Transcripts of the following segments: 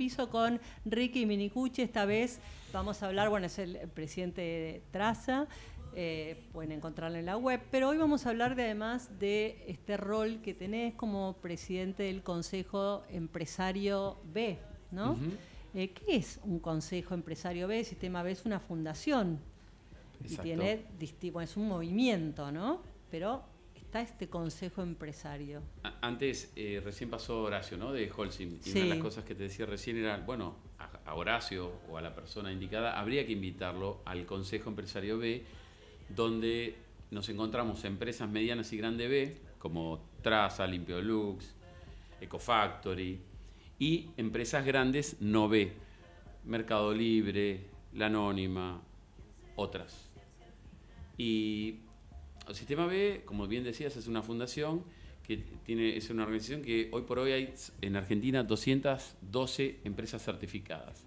piso con Ricky Minicucci. Esta vez vamos a hablar, bueno, es el presidente de Traza, eh, pueden encontrarlo en la web, pero hoy vamos a hablar además de este rol que tenés como presidente del Consejo Empresario B, ¿no? Eh, ¿Qué es un Consejo Empresario B? El Sistema B es una fundación. Y tiene, es un movimiento, ¿no? Pero está este consejo empresario? Antes, eh, recién pasó Horacio, ¿no? De Holcim. Y una de las cosas que te decía recién era, bueno, a, Horacio o a la persona indicada, habría que invitarlo al Consejo Empresario B, donde nos encontramos empresas medianas y grandes B, como Traza, Limpio Lux, Ecofactory, y empresas grandes no B, Mercado Libre, La Anónima, otras. Y el Sistema B, como bien decías, es una fundación que tiene, es una organización que hoy por hoy hay en Argentina 212 empresas certificadas.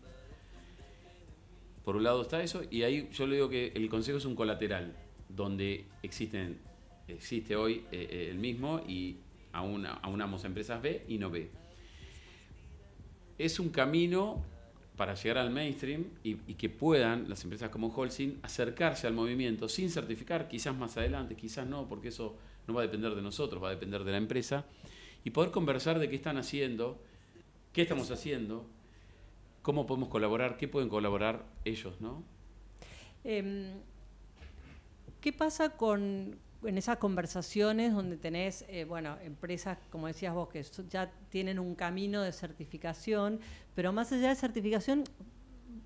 Por un lado está eso, y ahí yo le digo que el consejo es un colateral, donde existen, existe hoy eh, eh, el mismo y aún aunamos empresas B y no B. Es un camino para llegar al mainstream y, que puedan las empresas como Holcim acercarse al movimiento sin certificar, quizás más adelante, quizás no, porque eso no va a depender de nosotros, va a depender de la empresa, y poder conversar de qué están haciendo, qué estamos haciendo, cómo podemos colaborar, qué pueden colaborar ellos, ¿no? Em, ¿Qué pasa con, en esas conversaciones donde tenés, eh, bueno, empresas, como decías vos, que ya tienen un camino de certificación, pero más allá de certificación,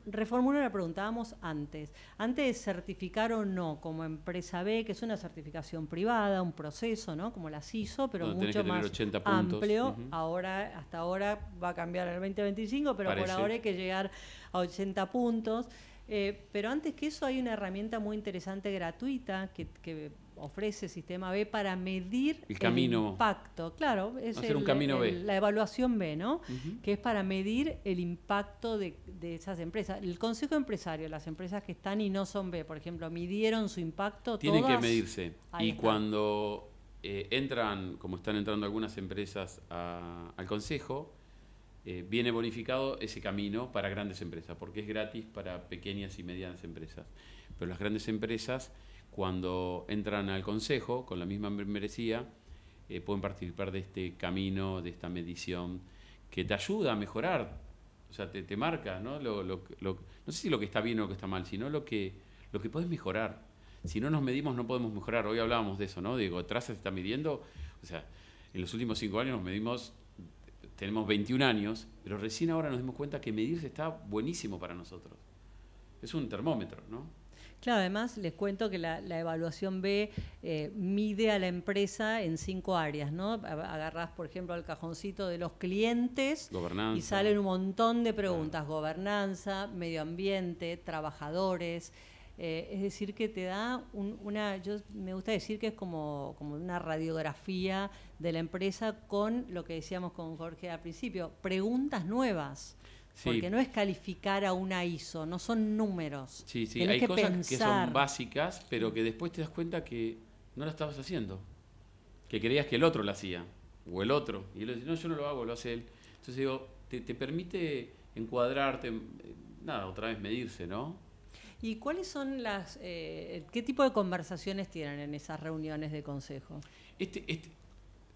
reformulo la preguntábamos antes. Antes de certificar o no como empresa B, que es una certificación privada, un proceso, ¿no? Como las hizo, pero mucho más amplio. Ahora, hasta ahora va a cambiar el 2025, pero por ahora hay que llegar a 80 puntos. Eh, pero antes que eso hay una herramienta muy interesante gratuita que ofrece Sistema B para medir el, impacto. Claro, es la evaluación B, ¿no? Que es para medir el impacto de, esas empresas. El Consejo Empresario, las empresas que están y no son B, por ejemplo, midieron su impacto. Tienen que medirse. y cuando eh, entran, como están entrando algunas empresas al Consejo, eh, viene bonificado ese camino para grandes empresas, porque es gratis para pequeñas y medianas empresas. Pero las grandes empresas cuando entran al Consejo con la misma merecía, eh, pueden participar de este camino, de esta medición, que te ayuda a mejorar, o sea, te, marca, ¿no? sé si lo que está bien o lo que está mal, sino lo que, lo que puedes mejorar. Si no nos medimos, no podemos mejorar. Hoy hablábamos de eso, ¿no? Digo, atrás se está midiendo, o sea, en los últimos cinco años nos medimos, tenemos 21 años, pero recién ahora nos dimos cuenta que medirse está buenísimo para nosotros. Es un termómetro, ¿no? Claro, además les cuento que la, evaluación B eh, mide a la empresa en cinco áreas, ¿no? Agarrás, por ejemplo, al cajoncito de los clientes y salen un montón de preguntas, gobernanza, medio ambiente, trabajadores. Eh, es decir, que te da una, yo me gusta decir que es como, como una radiografía de la empresa con lo que decíamos con Jorge al principio, preguntas nuevas. Porque no es calificar a una ISO, no son números. Sí, sí, hay cosas que son básicas, pero que después te das cuenta que no las estabas haciendo. Que creías que el otro la hacía, o el otro. Y él dice, no, yo no lo hago, lo hace él. Entonces digo, te, permite encuadrarte, nada, otra vez medirse, ¿no? ¿Y cuáles son las, eh, qué tipo de conversaciones tienen en esas reuniones de consejo? Este, este,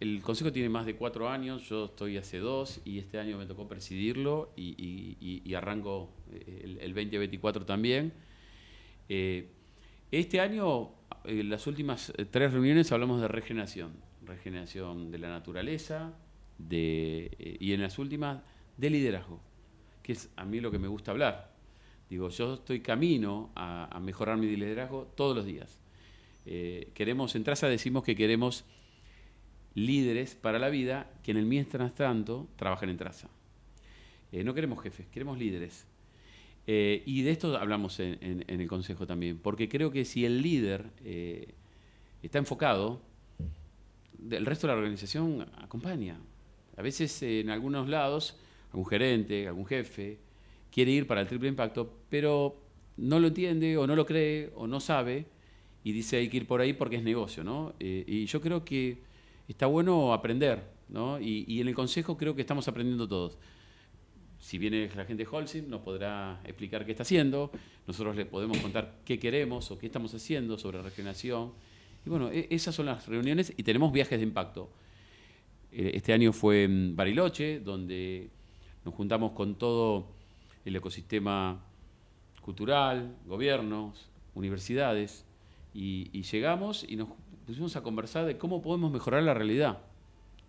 el consejo tiene más de cuatro años, yo estoy hace dos y este año me tocó presidirlo y, arranco eh, el, 2024 también. Eh, este año, en eh, las últimas tres reuniones hablamos de regeneración, regeneración de la naturaleza y en las últimas de liderazgo, que es a mí lo que me gusta hablar. Digo, yo estoy camino a, mejorar mi liderazgo todos los días. queremos, en Traza decimos que queremos líderes para la vida que en el mientras tanto trabajan en traza. Eh, no queremos jefes, queremos líderes. Eh, y de esto hablamos en, el Consejo también, porque creo que si el líder eh, está enfocado, el resto de la organización acompaña. A veces en algunos lados, algún gerente, algún jefe, quiere ir para el triple impacto, pero no lo entiende o no lo cree o no sabe y dice hay que ir por ahí porque es negocio, ¿no? y yo creo que está bueno aprender, ¿no? Y, en el Consejo creo que estamos aprendiendo todos. Si viene la gente de Holcim, nos podrá explicar qué está haciendo, nosotros le podemos contar qué queremos o qué estamos haciendo sobre regeneración. Y bueno, e, esas son las reuniones y tenemos viajes de impacto. Eh, este año fue en Bariloche, donde nos juntamos con todo el ecosistema cultural, gobiernos, universidades, y, llegamos y nos pusimos a conversar de cómo podemos mejorar la realidad.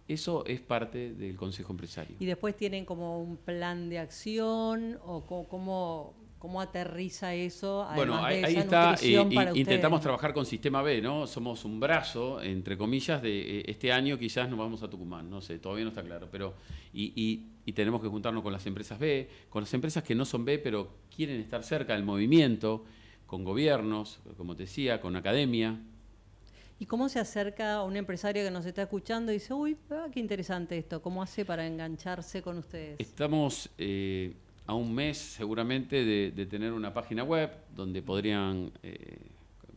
Eso es parte del Consejo Empresario. ¿Y después tienen como un plan de acción o cómo, cómo aterriza eso? Bueno, ahí, está, eh, intentamos trabajar con Sistema B, ¿no? Somos un brazo, entre comillas, de eh, este año quizás nos vamos a Tucumán, no sé, todavía no está claro, pero y, y, tenemos que juntarnos con las empresas B, con las empresas que no son B, pero quieren estar cerca del movimiento con gobiernos, como te decía, con academia. ¿Y cómo se acerca a un empresario que nos está escuchando y dice, uy, ah, qué interesante esto? ¿Cómo hace para engancharse con ustedes? Estamos eh, a un mes seguramente de, tener una página web donde podrían eh,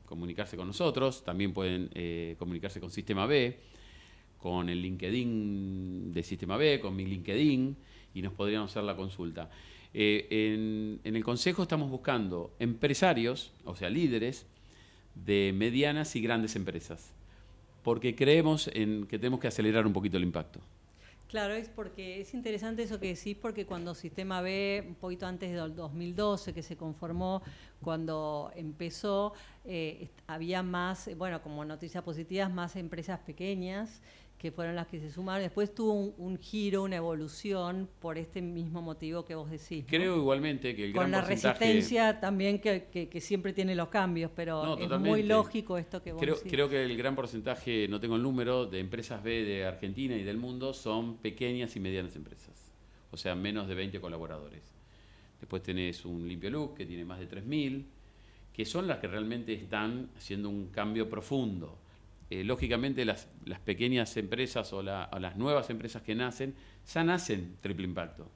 comunicarse con nosotros, también pueden eh, comunicarse con Sistema B, con el LinkedIn de Sistema B, con mi LinkedIn, y nos podrían hacer la consulta. Eh, en, el Consejo estamos buscando empresarios, o sea, líderes de medianas y grandes empresas, porque creemos en que tenemos que acelerar un poquito el impacto. Claro, es porque es interesante eso que decís, porque cuando Sistema B, un poquito antes del 2012 que se conformó, cuando empezó, eh, había más, eh, bueno, como noticias positivas, más empresas pequeñas que fueron las que se sumaron. Después tuvo un, giro, una evolución por este mismo motivo que vos decís. Creo igualmente que el Con la resistencia también que, siempre tiene los cambios, pero es muy lógico esto que vos creo, decís. Creo que el gran porcentaje, no tengo el número, de empresas B de Argentina y del mundo son pequeñas y medianas empresas. O sea, menos de 20 colaboradores. Después tenés un Limpio Look que tiene más de 3.000, que son las que realmente están haciendo un cambio profundo eh, lógicamente las, pequeñas empresas o, las nuevas empresas que nacen, ya nacen triple impacto.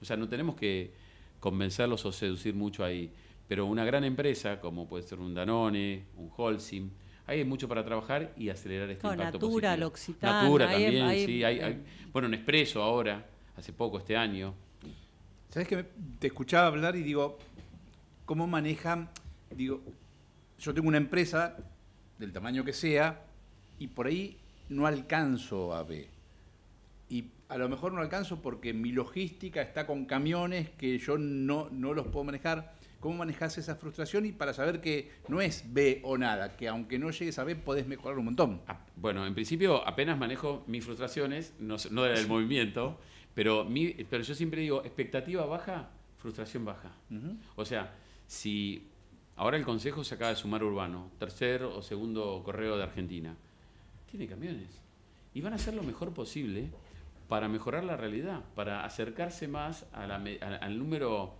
O sea, no tenemos que convencerlos o seducir mucho ahí. Pero una gran empresa, como puede ser un Danone, un Holcim, hay mucho para trabajar y acelerar este impacto impacto Natura, positivo. Natura también, sí. Hay, hay, bueno, Nespresso ahora, hace poco, este año. Sabes que te escuchaba hablar y digo, ¿cómo manejan? Digo, yo tengo una empresa del tamaño que sea, y por ahí no alcanzo a B. Y a lo mejor no alcanzo porque mi logística está con camiones que yo no, no los puedo manejar. ¿Cómo manejas esa frustración? Y para saber que no es B o nada, que aunque no llegues a B podés mejorar un montón. Ah, bueno, en principio apenas manejo mis frustraciones, no, no el movimiento, pero, mi, pero yo siempre digo, expectativa baja, frustración baja. O sea, si Ahora el Consejo se acaba de sumar Urbano, tercer o segundo correo de Argentina. Tiene camiones. Y van a hacer lo mejor posible para mejorar la realidad, para acercarse más al número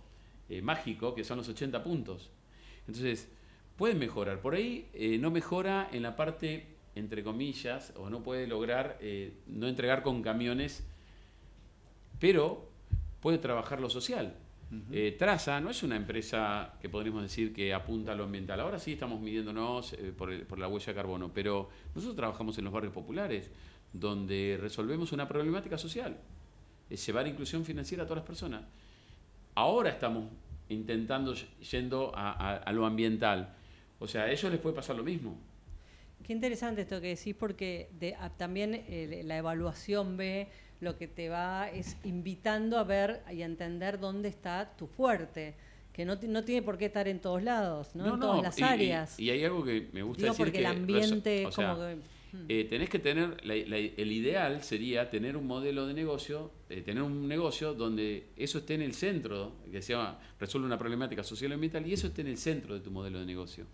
eh, mágico que son los 80 puntos. Entonces, pueden mejorar. Por ahí eh, no mejora en la parte, entre comillas, o no puede lograr eh, no entregar con camiones, pero puede trabajar lo social. Eh, Traza no es una empresa que podríamos decir que apunta a lo ambiental. Ahora sí estamos midiéndonos eh, por, la huella de carbono, pero nosotros trabajamos en los barrios populares, donde resolvemos una problemática social, es llevar inclusión financiera a todas las personas. Ahora estamos intentando yendo a, lo ambiental. O sea, a ellos les puede pasar lo mismo. Qué interesante esto que decís, porque también eh, la evaluación ve lo que te va es invitando a ver y entender dónde está tu fuerte que no, no, tiene por qué estar en todos lados, ¿no? en todas las áreas. Y, hay algo que me gusta decir el ambiente tenés que tener, el ideal sería tener un modelo de negocio, eh, tener un negocio donde eso esté en el centro, que se llama, resuelve una problemática social y ambiental, y eso esté en el centro de tu modelo de negocio.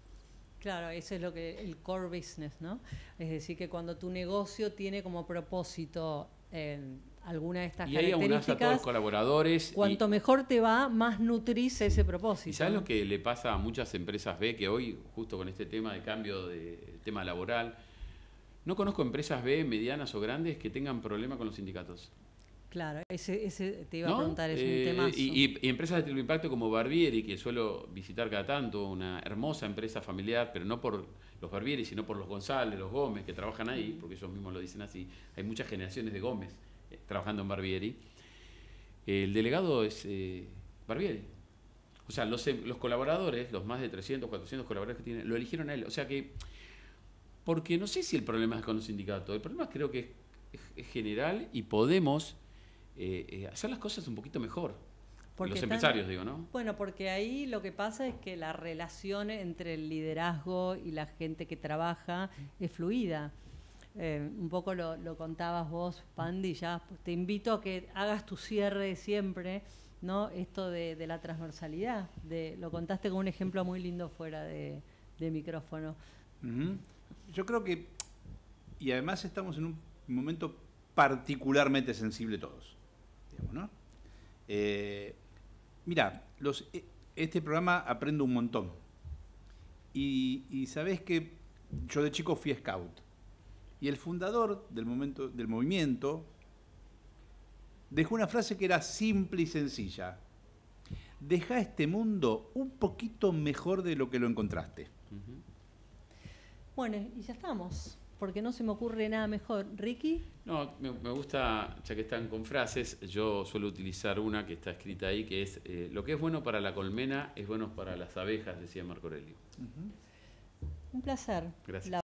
Claro, ese es lo que el core business, ¿no? Es decir, que cuando tu negocio tiene como propósito en alguna de estas características. Y ahí colaboradores. Cuanto mejor te va, más nutrice ese propósito. ¿Y sabes lo que le pasa a muchas empresas B que hoy, justo con este tema de cambio de tema laboral, no conozco empresas B, medianas o grandes, que tengan problema con los sindicatos. Claro, ese, te iba a preguntar, es un eh, tema. Y, empresas de triple impacto como Barbieri, que suelo visitar cada tanto, una hermosa empresa familiar, pero no por los Barbieri, sino por los González, los Gómez, que trabajan ahí, porque ellos mismos lo dicen así. Hay muchas generaciones de Gómez eh, trabajando en Barbieri. El delegado es eh, Barbieri. O sea, em, los, colaboradores, los más de 300, 400 colaboradores que tienen, lo eligieron a él. O sea que, porque no sé si el problema es con los sindicatos, el problema creo que es general y podemos eh, eh, hacer las cosas un poquito mejor. los empresarios, digo, ¿no? Bueno, porque ahí lo que pasa es que la relación entre el liderazgo y la gente que trabaja es fluida. Eh, un poco lo, contabas vos, Pandi, ya te invito a que hagas tu cierre siempre, ¿no? Esto de, la transversalidad. lo contaste con un ejemplo muy lindo fuera de, micrófono. Yo creo que, y además estamos en un momento particularmente sensible todos. Eh, mira, e, este programa aprendo un montón. Y, sabes sabés que yo de chico fui scout. Y el fundador del, momento, del movimiento dejó una frase que era simple y sencilla. Deja este mundo un poquito mejor de lo que lo encontraste. Bueno, y ya estamos porque no se me ocurre nada mejor. Ricky. No, me, gusta, ya que están con frases, yo suelo utilizar una que está escrita ahí, que es, eh, lo que es bueno para la colmena es bueno para las abejas, decía Marco Aurelio. Un placer. Gracias.